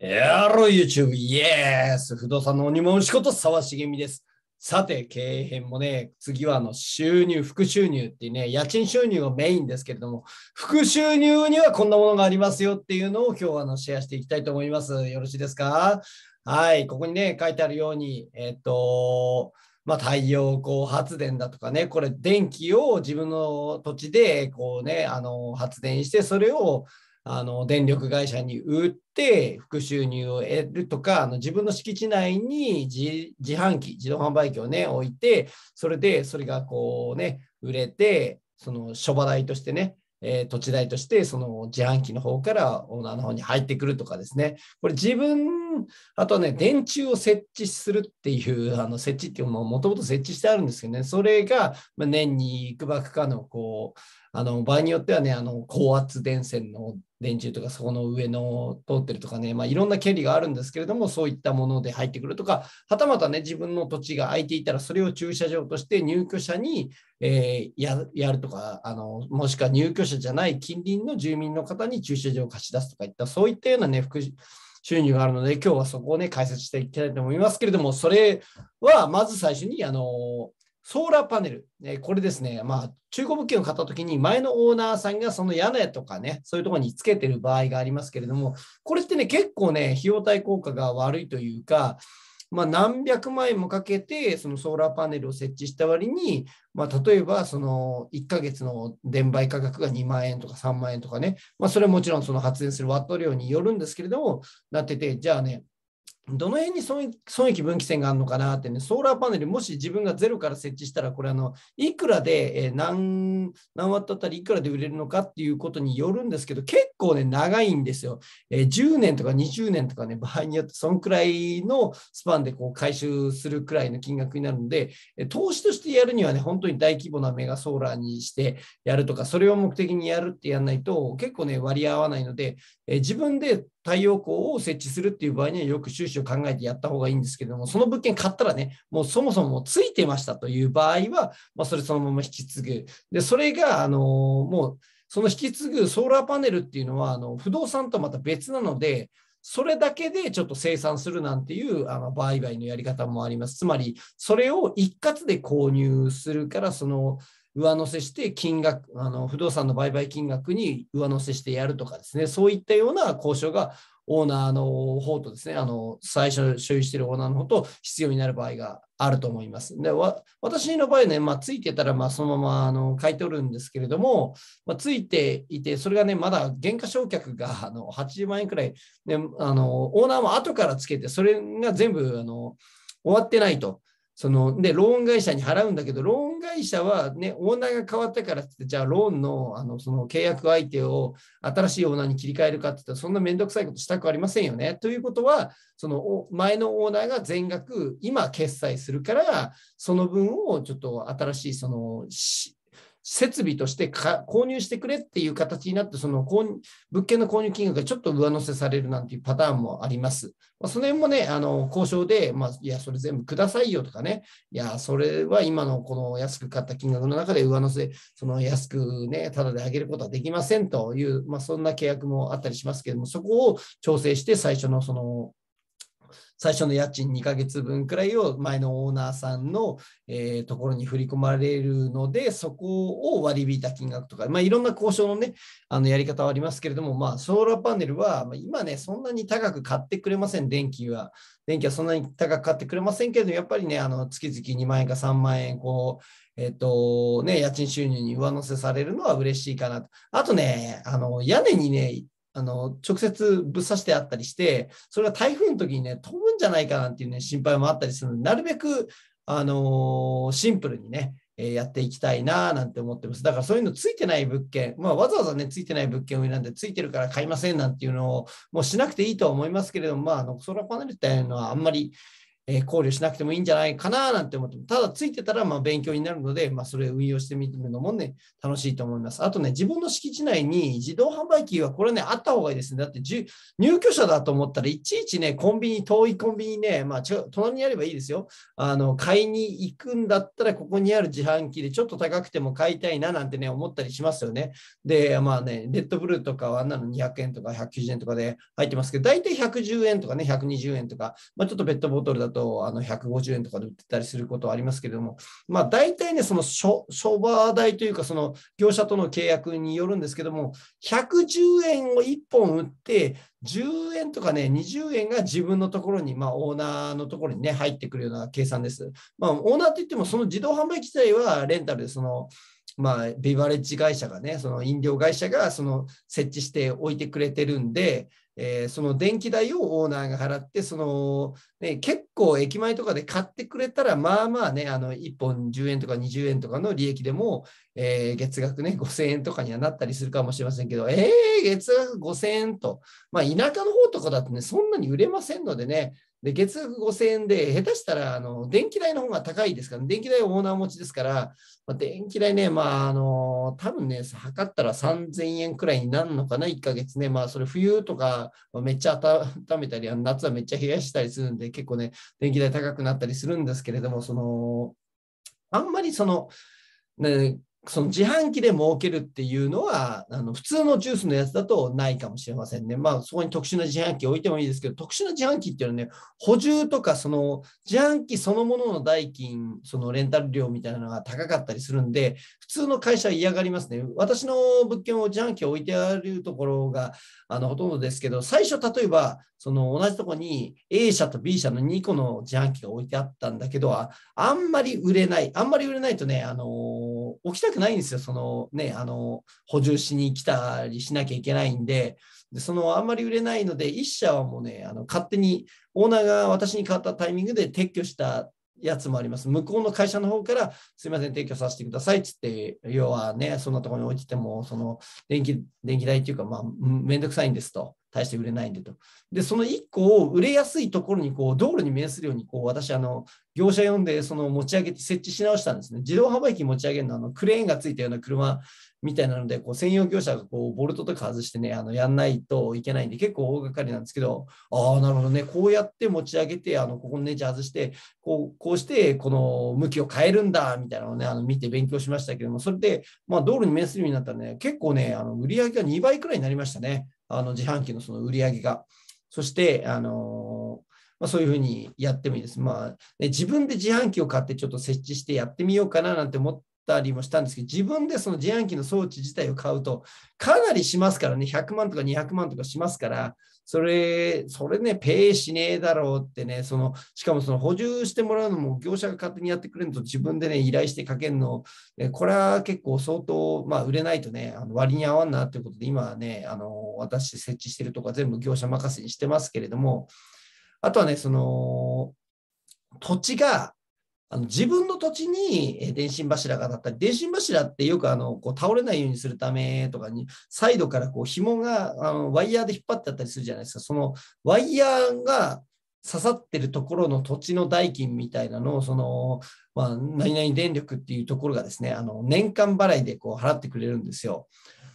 やろう YouTube! イエース不動産の鬼も仕事沢茂美です。さて、経営編もね、次はあの収入、副収入ってね、家賃収入がメインですけれども、副収入にはこんなものがありますよっていうのを今日はあのシェアしていきたいと思います。よろしいですかはい、ここにね、書いてあるように、えっ、と、まあ、太陽光発電だとかね、これ電気を自分の土地でこうね、あの発電して、それをあの電力会社に売って副収入を得るとかあの自分の敷地内に自販機自動販売機をね置いてそれでそれがこうね売れてその諸払代としてねえー、土地代としてその自販機の方からオーナーの方に入ってくるとかですねこれ自分あとはね電柱を設置するっていうあの設置っていうものもともと設置してあるんですけどねそれが年にいくばくかのこうあの場合によってはねあの高圧電線の電柱とかそこの上の通ってるとかね、まあ、いろんな権利があるんですけれどもそういったもので入ってくるとかはたまたね自分の土地が空いていたらそれを駐車場として入居者に、えー、ややるとかあのもしくは入居者じゃない近隣の住民の方に駐車場を貸し出すとかいったそういったようなね福収入があるので、今日はそこをね、解説していきたいと思いますけれども、それはまず最初に、あの、ソーラーパネル、えこれですね、まあ、中古物件を買った時に、前のオーナーさんがその屋根とかね、そういうところにつけてる場合がありますけれども、これってね、結構ね、費用対効果が悪いというか、まあ、何百万円もかけて、そのソーラーパネルを設置した割に、まあ、例えば、その1ヶ月の電売価格が2万円とか3万円とかね、まあ、それはもちろんその発電するワット量によるんですけれども、なってて、じゃあね、どの辺に損益分岐点があるのかなってね、ソーラーパネル、もし自分がゼロから設置したら、これあの、いくらで何何ワットあたりいくらで売れるのかっていうことによるんですけど、結構ね、長いんですよ。え10年とか20年とかね、場合によって、そんくらいのスパンでこう回収するくらいの金額になるので、投資としてやるにはね、本当に大規模なメガソーラーにしてやるとか、それを目的にやるってやんないと、結構ね、割り合わないので、え自分で太陽光を設置するっていう場合にはよく収支を考えてやった方がいいんですけども、その物件買ったらね、もうそもそもついてましたという場合は、まあ、それそのまま引き継ぐ。で、それが、あのー、もう、その引き継ぐソーラーパネルっていうのは、あの不動産とまた別なので、それだけでちょっと生産するなんていうあの売買のやり方もあります。つまり、それを一括で購入するから、その、上乗せして金額、あの不動産の売買金額に上乗せしてやるとかですね、そういったような交渉がオーナーの方とですね、あの最初所有しているオーナーの方と必要になる場合があると思います。で私の場合ね、まあ、ついてたらまあそのままあの買い取るんですけれども、まあ、ついていて、それがね、まだ原価償却が あの80万円くらい、ね、あのオーナーも後からつけて、それが全部あの終わってないと。そのでローン会社に払うんだけど、ローン会社は、ね、オーナーが変わったからって、じゃあローンのあのその契約相手を新しいオーナーに切り替えるかって言ったら、そんな面倒くさいことしたくありませんよね。ということは、その前のオーナーが全額今決済するから、その分をちょっと新しいその設備として購入してくれっていう形になって、その物件の購入金額がちょっと上乗せされるなんていうパターンもあります。まあ、その辺もね、あの交渉で、まあ、いや、それ全部くださいよとかね、いや、それは今のこの安く買った金額の中で上乗せ、その安くね、ただであげることはできませんという、まあ、そんな契約もあったりしますけれども、そこを調整して、最初のその最初の家賃2ヶ月分くらいを前のオーナーさんの、えー、ところに振り込まれるので、そこを割り引いた金額とか、まあ、いろんな交渉のね、あのやり方はありますけれども、まあ、ソーラーパネルは、まあ、今ね、そんなに高く買ってくれません、電気は。電気はそんなに高く買ってくれませんけどやっぱりね、あの月々2万円か3万円、こう、えっ、ー、とね、家賃収入に上乗せされるのは嬉しいかなと。あとね、あの屋根にね、あの、直接ぶっ刺してあったりして、それが台風の時にね、飛ぶんじゃないかなんていうね、心配もあったりするので、なるべく、あのー、シンプルにね、えやっていきたいななんて思ってます。だからそういうのついてない物件、まあ、わざわざね、ついてない物件を選んで、ついてるから買いませんなんていうのをもうしなくていいとは思いますけれども、まあ、あのソラパネルっていうのはあんまり、え考慮しなくてもいいんじゃないかななんて思ってただついてたらま勉強になるので、まあ、それを運用してみるのもね、楽しいと思います。あとね、自分の敷地内に自動販売機はこれね、あった方がいいですね。だって入居者だと思ったらいちいちね、コンビニ、遠いコンビニね、まあ、隣にあればいいですよ。あの、買いに行くんだったら、ここにある自販機でちょっと高くても買いたいななんてね、思ったりしますよね。で、まあね、レッドブルーとかはあんなの200円とか190円とかで入ってますけど、大体110円とかね、120円とか、まあ、ちょっとペットボトルだととあの150円とかで売ってたりすることはありますけれども、まあ、大体ね、その諸場代というか、その業者との契約によるんですけども、110円を1本売って、10円とかね、20円が自分のところに、まあ、オーナーのところにね、入ってくるような計算です。まあ、オーナーといっても、その自動販売機自体はレンタルで、その、まあ、ビバレッジ会社がね、その飲料会社がその設置しておいてくれてるんで、えー、その電気代をオーナーが払って、その、ね、結構駅前とかで買ってくれたら、まあまあね、あの、1本10円とか20円とかの利益でも、えー、月額ね、5000円とかにはなったりするかもしれませんけど、えー、月額5000円と、まあ、田舎の方とかだとね、そんなに売れませんのでね、で月額5000円で、下手したらあの電気代の方が高いですから、ね、電気代オーナー持ちですから、まあ、電気代ね、まあ、あの多分ね、測ったら3000円くらいになるのかな、1ヶ月ね、まあ、それ冬とか、まあ、めっちゃ温めたり、夏はめっちゃ冷やしたりするんで、結構ね、電気代高くなったりするんですけれども、そのあんまりその、ね、その自販機で儲けるっていうのは、あの普通のジュースのやつだとないかもしれませんね。まあ、そこに特殊な自販機置いてもいいですけど、特殊な自販機っていうのはね、補充とか、その自販機そのものの代金、そのレンタル料みたいなのが高かったりするんで、普通の会社は嫌がりますね。私の物件を自販機置いてあるところがあのほとんどですけど、最初、例えば、その同じとこに A 社と B 社の2個の自販機が置いてあったんだけど、あんまり売れない、あんまり売れないとね、あの起きたくないんですよ、そのね、あの補充しに来たりしなきゃいけないんで、でそのあんまり売れないので、1社はもうね、あの勝手にオーナーが私に買わったタイミングで撤去したやつもあります。向こうの会社の方から、すみません、撤去させてくださいっつって、要はね、そんなところに置いてても、その電気電気代っていうか、まあ、めんどくさいんですと。大して売れないんでと。で、その1個を売れやすいところにこう道路に面するようにこう私あの業者呼んでその持ち上げて設置し直したんですね。自動販売機持ち上げるのあのクレーンがついたような車みたいなのでこう専用業者がこうボルトとか外してねあのやんないといけないんで結構大掛かりなんですけどああなるほどねこうやって持ち上げてあのここのネジ外してこうこうしてこの向きを変えるんだみたいなのをねあの見て勉強しましたけどもそれでまあ道路に面するようになったらね結構ねあの売り上げが2倍くらいになりましたね。あの自販機のその売り上げが。そして、あのまあ、そういうふうにやってもいいです。まあ自分で自販機を買ってちょっと設置してやってみようかななんて思ったりもしたんですけど、自分でその自販機の装置自体を買うと、かなりしますからね、100万とか200万とかしますから、それ、それね、ペイしねえだろうってね、その、しかもその補充してもらうのも業者が勝手にやってくれるのと自分でね、依頼してかけるの、ね、これは結構相当、まあ、売れないとね、あの割に合わんなということで、今はね、あの、私設置してるとか全部業者任せにしてますけれども、あとはね、その、土地があの自分の土地に電信柱が立ったり、電信柱ってよくあのこう倒れないようにするためとかに、サイドからこう紐があのワイヤーで引っ張ってあったりするじゃないですか。そのワイヤーが刺さってるところの土地の代金みたいなのを、その、まあ、何々電力っていうところがですね、あの年間払いでこう払ってくれるんですよ。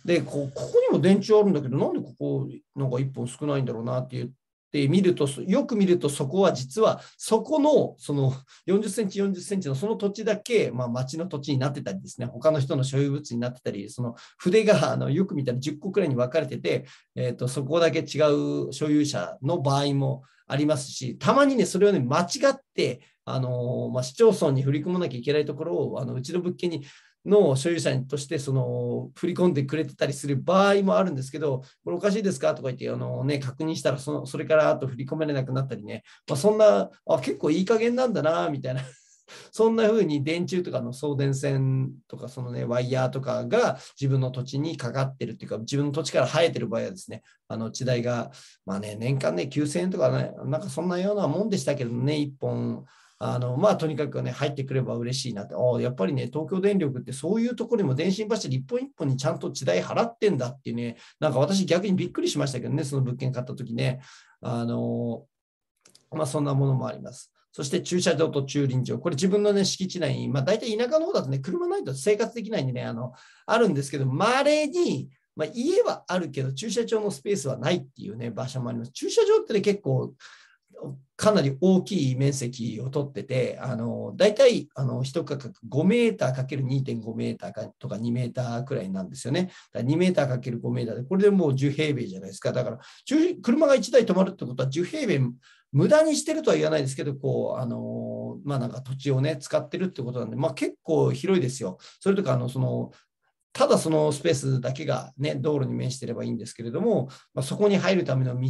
でこ、ここにも電池あるんだけど、なんでここなんか1本少ないんだろうなってって。で見ると、よく見るとそこは実は、そこのその40センチ、40センチのその土地だけ、まあ、町の土地になってたりですね、他の人の所有物になってたり、その筆があのよく見たら10個くらいに分かれてて、えーと、そこだけ違う所有者の場合もありますし、たまにね、それをね、間違って、あのまあ、市町村に振り込まなきゃいけないところを、あのうちの物件にの所有者としてその振り込んでくれてたりする場合もあるんですけど、これおかしいですかとか言ってあの、ね、確認したらその、それからあと振り込めれなくなったりね、まあ、そんなあ、結構いい加減なんだなみたいな。そんな風に電柱とかの送電線とかそのねワイヤーとかが自分の土地にかかってるっていうか自分の土地から生えてる場合はですねあの地代がまあね年間ね9000円とかねなんかそんなようなもんでしたけどね1本あのまあ、とにかく、ね、入ってくれば嬉しいなって、あやっぱりね、東京電力ってそういうところにも電信柱一本一本にちゃんと地代払ってんだっていうね、なんか私、逆にびっくりしましたけどね、その物件買ったときね、あのまあ、そんなものもあります。そして駐車場と駐輪場、これ自分の、ね、敷地内に、まあ、大体田舎の方だとね、車ないと生活できないんでね、あのあるんですけど、まれに、まあ、家はあるけど、駐車場のスペースはないっていうね、場所もあります。駐車場って、ね、結構かなり大きい面積を取ってて、あの大体あの1区画5メーター ×2.5 メーターとか2メーターくらいなんですよね。だ2メーター ×5 メーターで、これでもう10平米じゃないですか。だから車が1台止まるってことは10平米無駄にしてるとは言わないですけど、こう、あの、まあ、なんか土地をね、使ってるってことなんで、まあ、結構広いですよ。それとか、あの、その、ただそのスペースだけが、ね、道路に面してればいいんですけれども、まあ、そこに入るための道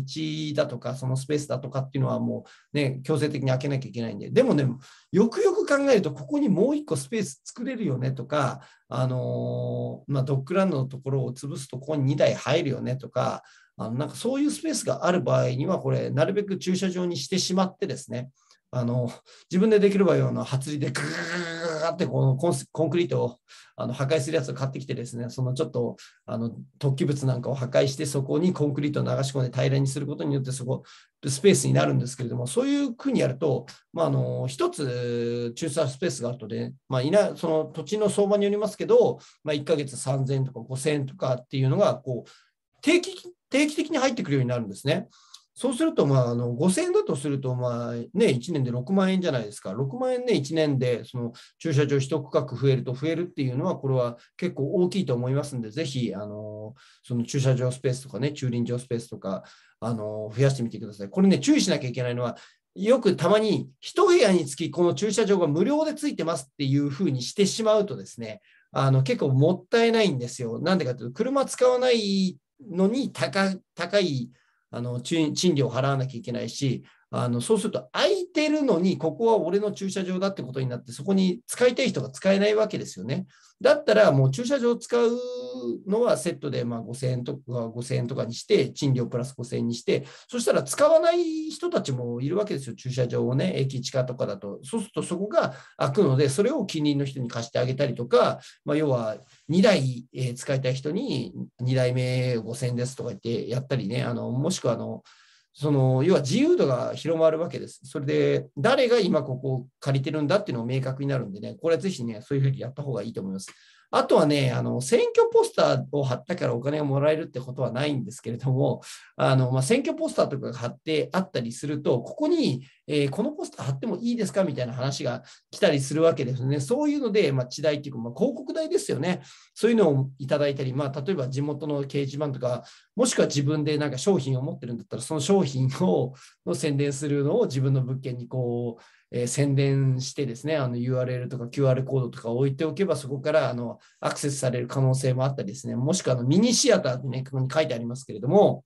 だとか、そのスペースだとかっていうのはもう、ね、強制的に開けなきゃいけないんで、でもね、よくよく考えると、ここにもう一個スペース作れるよねとか、あのー、まあ、ドッグランドのところを潰すと、ここに2台入るよねとか、あのなんかそういうスペースがある場合には、これ、なるべく駐車場にしてしまってですね、あの自分でできる場合は、あの、はつりでグーガってこのコンクリートをあの破壊するやつを買ってきてですね、そのちょっとあの突起物なんかを破壊して、そこにコンクリートを流し込んで平らにすることによって、そこ、スペースになるんですけれども、そういうふうにやると、まああの、1つ駐車スペースがあるとで、まあ、いなその土地の相場によりますけど、まあ、1ヶ月3000とか5000とかっていうのがこう定期、定期的に入ってくるようになるんですね。そうすると、まあ、あの5000円だとすると、まあね、1年で6万円じゃないですか、6万円ね、1年でその駐車場1区画増えると増えるっていうのは、これは結構大きいと思いますんで、ぜひあのその駐車場スペースとかね、駐輪場スペースとかあの増やしてみてください。これね、注意しなきゃいけないのは、よくたまに1部屋につきこの駐車場が無料でついてますっていうふうにしてしまうとですね、あの結構もったいないんですよ。なんでかというと、車使わないのに高いあの賃料を払わなきゃいけないし、あのそうすると相てるのに、ここは俺の駐車場だってことになって、そこに使いたい人が使えないわけですよね。だったら、もう駐車場を使うのはセットでまあ5000円とか5000円とかにして、賃料プラス5000円にして、そしたら使わない人たちもいるわけですよ、駐車場をね、駅地下とかだと。そうするとそこが開くので、それを近隣の人に貸してあげたりとか、まあ、要は2台使いたい人に2台目5000円ですとか言ってやったりね、あのもしくはあの、その要は自由度が広まるわけです。それで、誰が今ここを借りてるんだっていうのを明確になるんでね、これはぜひね、そういうふうにやった方がいいと思います。あとはね、あの、選挙ポスターを貼ったからお金がもらえるってことはないんですけれども、あの、まあ、選挙ポスターとかが貼ってあったりすると、ここに、えー、このポスター貼ってもいいですかみたいな話が来たりするわけですね。そういうので、まあ、地代っていうか、まあ、広告代ですよね。そういうのをいただいたり、まあ、例えば地元の掲示板とか、もしくは自分でなんか商品を持ってるんだったら、その商品を、の宣伝するのを自分の物件にこう、えー、宣伝してですね、あの URL とか QR コードとか置いておけば、そこからあのアクセスされる可能性もあったりですね、もしくはあのミニシアターってね、ここに書いてありますけれども、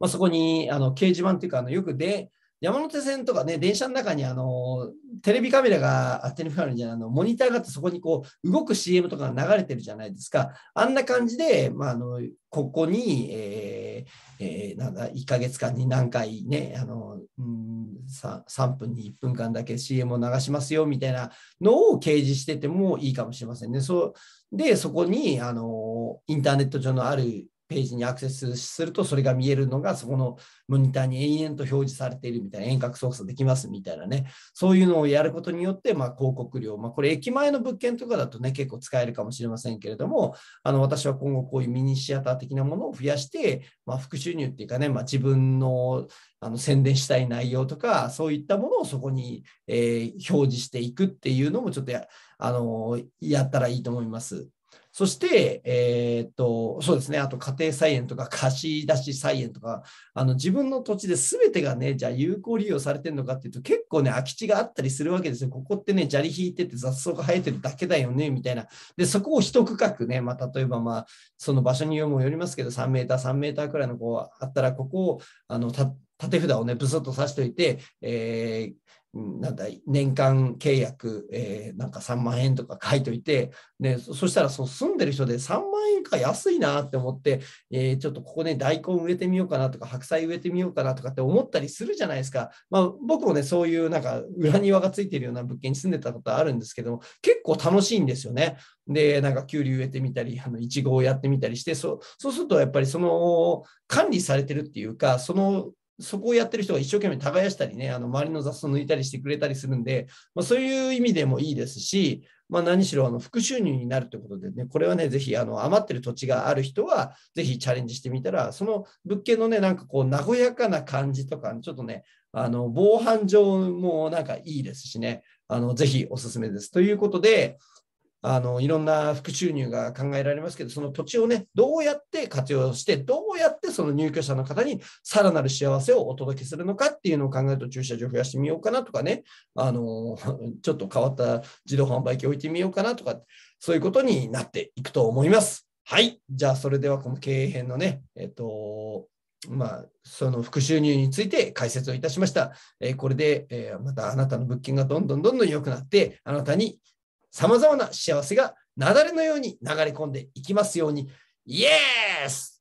まあ、そこにあの掲示板というか、あのよくで、山手線とかね、電車の中にあのテレビカメラが、テレビカメラじゃないの、モニターがあって、そこにこう動く CM とかが流れてるじゃないですか。あんな感じで、まあ、あのここに、えーえー、なんだ1か月間に何回ねあの、うん、3, 3分に1分間だけ CM を流しますよみたいなのを掲示しててもいいかもしれませんね。そうでそこにあのインターネット上のあるページにアクセスするとそれが見えるのがそこのモニターに延々と表示されているみたいな遠隔操作できますみたいなねそういうのをやることによってまあ広告料まあこれ駅前の物件とかだとね結構使えるかもしれませんけれどもあの私は今後こういうミニシアター的なものを増やしてまあ副収入っていうかねまあ自分のあの宣伝したい内容とかそういったものをそこに、え表示していくっていうのもちょっとやあのやったらいいと思います。そして、えー、っと、そうですね、あと家庭菜園とか 貸し出し菜園とか、あの自分の土地で全てがね、じゃあ有効利用されてるのかっていうと、結構ね、空き地があったりするわけですよ。ここってね、砂利引いてて雑草が生えてるだけだよね、みたいな。で、そこを一区画ね、まあ、例えばまあ、その場所にもよりますけど、3メーター、3メーターくらいのこうあったら、ここを、あの、縦札をね、ブソッと刺しておいて、えーなんだ年間契約、えー、なんか3万円とか書いといて、ね、そしたらその住んでる人で3万円か安いなって思って、えー、ちょっとここね大根植えてみようかなとか白菜植えてみようかなとかって思ったりするじゃないですか、まあ、僕もねそういうなんか裏庭がついてるような物件に住んでたことあるんですけども結構楽しいんですよねでなんかきゅうり植えてみたりあのごをやってみたりしてそそうするとやっぱりその管理されてるっていうかそのそこをやってる人が一生懸命耕したりね、あの周りの雑草抜いたりしてくれたりするんで、まあ、そういう意味でもいいですし、まあ、何しろあの副収入になるということでね、これはね、ぜひあの余ってる土地がある人は、ぜひチャレンジしてみたら、その物件のね、なんかこう、和やかな感じとか、ちょっとね、あの防犯上もなんかいいですしね、あのぜひおすすめです。ということで、あのいろんな副収入が考えられますけど、その土地をね、どうやって活用して、どうやってその入居者の方にさらなる幸せをお届けするのかっていうのを考えると、駐車場増やしてみようかなとかね、あの ちょっと変わった自動販売機置いてみようかなとか、そういうことになっていくと思います。はい、じゃあそれではこの経営編のね、えっと、まあ、その副収入について解説をいたしました。えー、これで、えー、またあなたの物件がどんどんどんどん良くなって、あなたに様々な幸せが雪崩のように流れ込んでいきますように、イエース